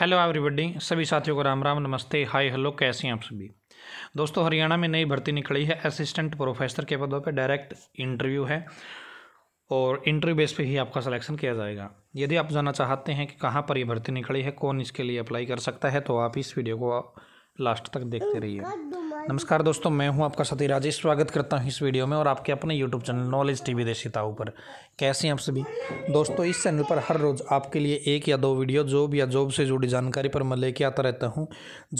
hello everybody सभी साथियों को राम राम नमस्ते हाय हेलो कैसे हैं आप सभी दोस्तों हरियाणा में नई भर्ती निकली है असिस्टेंट प्रोफेसर के पदों पर डायरेक्ट इंटरव्यू है और इंटरव्यू बेस पे ही आपका सिलेक्शन किया जाएगा यदि आप जानना चाहते हैं कि कहाँ पर ये भर्ती निकली है कौन इसके लिए अप्लाई कर सकता है तो आप इस वीडियो को लास्ट तक देखते रहिए नमस्कार दोस्तों मैं हूं आपका साथी राजेश स्वागत करता हूं इस वीडियो में और आपके अपने यूट्यूब चैनल नॉलेज टीवी देशी ताऊ पर कैसे हैं आप सभी दोस्तों इस चैनल पर हर रोज़ आपके लिए एक या दो वीडियो जॉब या जॉब से जुड़ी जानकारी पर मैं लेके आता रहता हूं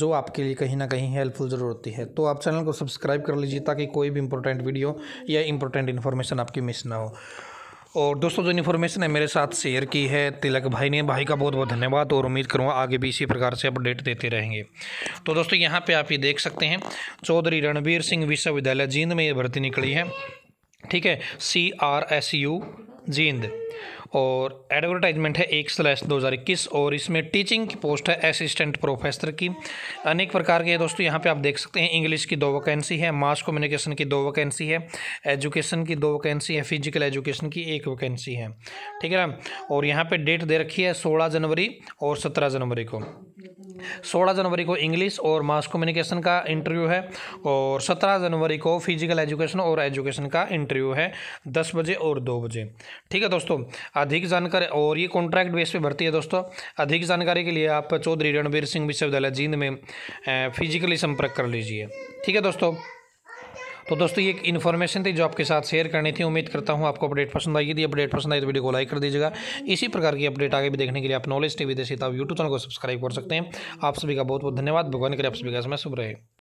जो आपके लिए कहीं ना कहीं हेल्पफुल ज़रूर होती है तो आप चैनल को सब्सक्राइब कर लीजिए ताकि कोई भी इंपॉर्टेंट वीडियो या इंपॉर्टेंट इन्फॉर्मेशन आपकी मिस ना हो और दोस्तों जो इन्फॉर्मेशन है मेरे साथ शेयर की है तिलक भाई ने भाई का बहुत बहुत धन्यवाद और उम्मीद करूँगा आगे भी इसी प्रकार से अपडेट देते रहेंगे तो दोस्तों यहाँ पे आप ये देख सकते हैं चौधरी रणबीर सिंह विश्वविद्यालय जींद में ये भर्ती निकली है ठीक है C R S U Jind और एडवर्टाइजमेंट है एक स्लैश दो हज़ार इक्कीस और इसमें टीचिंग की पोस्ट है असिस्टेंट प्रोफेसर की अनेक प्रकार के दोस्तों यहाँ पे आप देख सकते हैं इंग्लिश की दो वैकेंसी है मास कम्युनिकेशन की दो वैकेंसी है एजुकेशन की दो वैकेंसी है फिजिकल एजुकेशन की एक वैकेंसी है ठीक है ना और यहाँ पर डेट दे रखी है सोलह जनवरी और सत्रह जनवरी को सोलह जनवरी को इंग्लिश और मास कम्युनिकेशन का इंटरव्यू है और सत्रह जनवरी को फिजिकल एजुकेशन और एजुकेशन का इंटरव्यू है दस बजे और दो बजे ठीक है दोस्तों आज अधिक जानकारी और ये कॉन्ट्रैक्ट बेस पे भर्ती है दोस्तों अधिक जानकारी के लिए आप चौधरी रणबीर सिंह विश्वविद्यालय जींद में फिजिकली संपर्क कर लीजिए ठीक है दोस्तों तो दोस्तों ये एक इन्फॉर्मेशन थी जो आपके साथ शेयर करनी थी उम्मीद करता हूँ आपको अपडेट पसंद आई यदि अपडेट पसंद आई तो वीडियो को लाइक कर दीजिएगा इसी प्रकार की अपडेट आगे भी देखने के लिए आप नॉलेज टीवी देसी आप यूट्यूब चैनल को सब्सक्राइब कर सकते हैं आप सभी का बहुत बहुत धन्यवाद भगवान करें आप सभी का समय शुभ रहे